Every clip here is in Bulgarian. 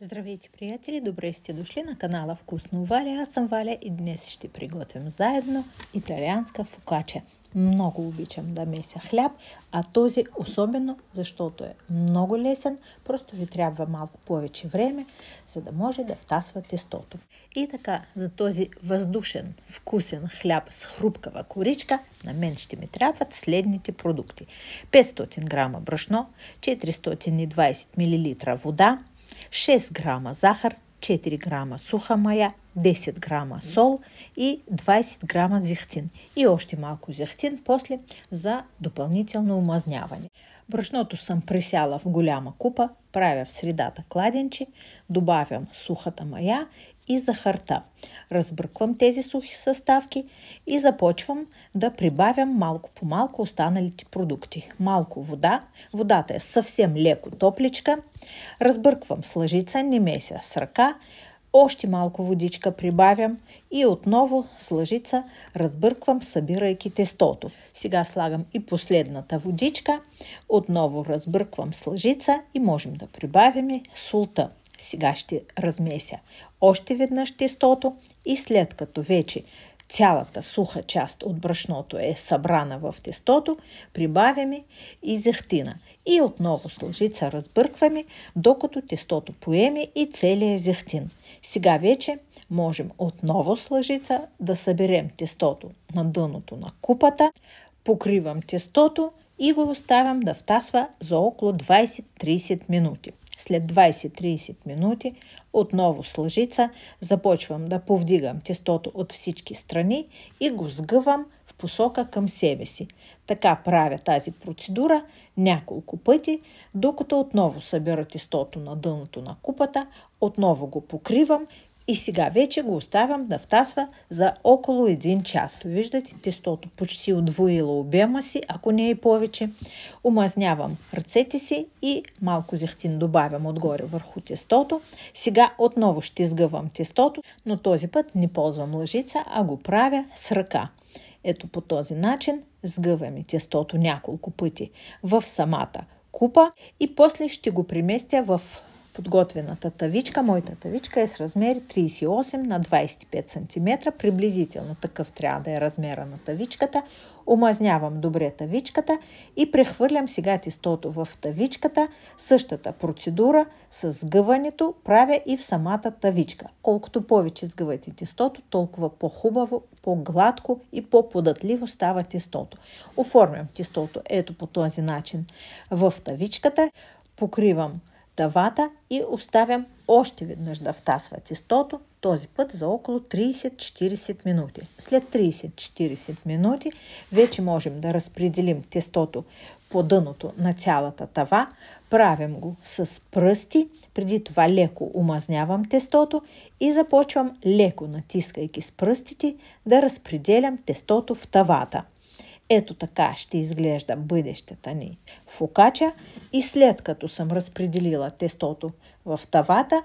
Здравейте, приятели! Добре сте дошли на канала Вкусно Валя. Аз съм Валя и днес ще приготвим заедно италианска фукача. Много обичам да меся хляб, а този особено, защото е много лесен, просто ви трябва малко повече време, за да може да втасва тестото. И така, за този въздушен, вкусен хляб с хрупкава коричка, на мен ще ми трябват следните продукти. 500 грама брашно, 420 мл вода, 6 грама захар, 4 грама суха мая, 10 грама сол и 20 грама зехтин. И още малко зехтин после за допълнително умазняване. Брашното съм пресяла в голяма купа, правя в средата кладенче, добавям сухата мая и захарта. Разбърквам тези сухи съставки и започвам да прибавям малко по малко останалите продукти. Малко вода, водата е съвсем леко топличка. Разбърквам с лъжица, не меся с ръка, още малко водичка прибавям и отново с лъжица разбърквам, събирайки тестото. Сега слагам и последната водичка, отново разбърквам с лъжица и можем да прибавим солта. Сега ще размеся още веднъж тестото и след като вече цялата суха част от брашното е събрана в тестото, прибавяме и зехтина. И отново с лъжица разбъркваме, докато тестото поеме и целия зехтин. Сега вече можем отново с лъжица да съберем тестото на дъното на купата, покривам тестото и го оставям да втасва за около 20-30 минути. След 20-30 минути, отново с лъжица, започвам да повдигам тестото от всички страни и го сгъвам в посока към себе си. Така правя тази процедура няколко пъти, докато отново събера тестото на дъното на купата, отново го покривам и сега вече го оставям да втасва за около 1 час. Виждате, тестото почти удвоило обема си, ако не е повече. Омазнявам ръцете си и малко зехтин добавям отгоре върху тестото. Сега отново ще сгъвам тестото, но този път не ползвам лъжица, а го правя с ръка. Ето по този начин сгъваме тестото няколко пъти в самата купа и после ще го приместя в подготвената тавичка, моята тавичка е с размери 38 на 25 см. Приблизително такъв трябва да е размера на тавичката. Омазнявам добре тавичката и прехвърлям сега тестото в тавичката. Същата процедура с сгъването правя и в самата тавичка. Колкото повече сгъвате тестото, толкова по-хубаво, по-гладко и по-податливо става тестото. Оформям тестото ето по този начин в тавичката. Покривам тавата и оставям още веднъж да втасва тестото, този път за около 30-40 минути. След 30-40 минути вече можем да разпределим тестото по дъното на цялата тава. Правим го с пръсти, преди това леко умазнявам тестото и започвам леко натискайки с пръстите да разпределям тестото в тавата. Ето така ще изглежда бъдещата ни фукача. и след като съм разпределила тестото в тавата,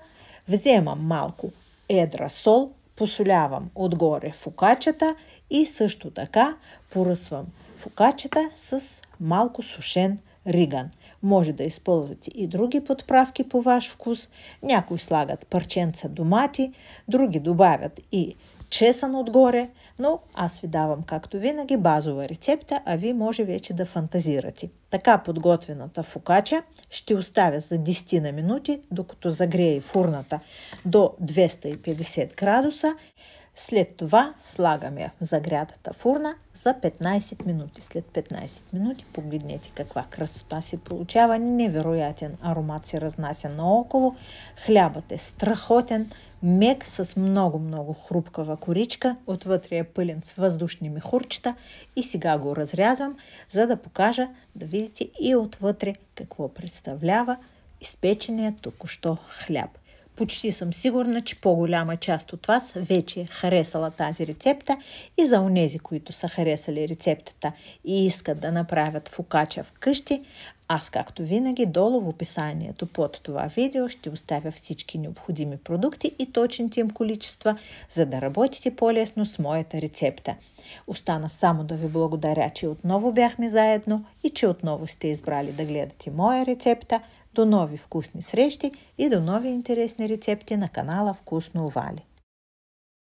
вземам малко едра сол, посолявам отгоре фукачата и също така поръсвам фукачата с малко сушен риган. Може да използвате и други подправки по ваш вкус. Някои слагат парченца домати, други добавят и чесън отгоре, но аз ви давам, както винаги, базова рецепта, а ви може вече да фантазирате. Така подготвената фукача ще оставя за 10 на минути, докато загрее фурната до 250 градуса. След това слагаме загрятата фурна за 15 минути. След 15 минути погледнете каква красота се получава. Невероятен аромат се разнася наоколо. Хлябът е страхотен, мек с много-много хрупкава коричка, отвътре е пълен с въздушни мехурчета и сега го разрязвам, за да покажа да видите и отвътре какво представлява изпечения току-що хляб. Почти съм сигурна, че по-голяма част от вас вече е харесала тази рецепта и за онези, които са харесали рецептата и искат да направят фукача вкъщи, аз, както винаги, долу в описанието под това видео ще оставя всички необходими продукти и точните им количества, за да работите по-лесно с моята рецепта. Остана само да ви благодаря, че отново бяхме заедно и че отново сте избрали да гледате моя рецепта. До нови вкусни срещи и до нови интересни рецепти на канала Вкусно Вали.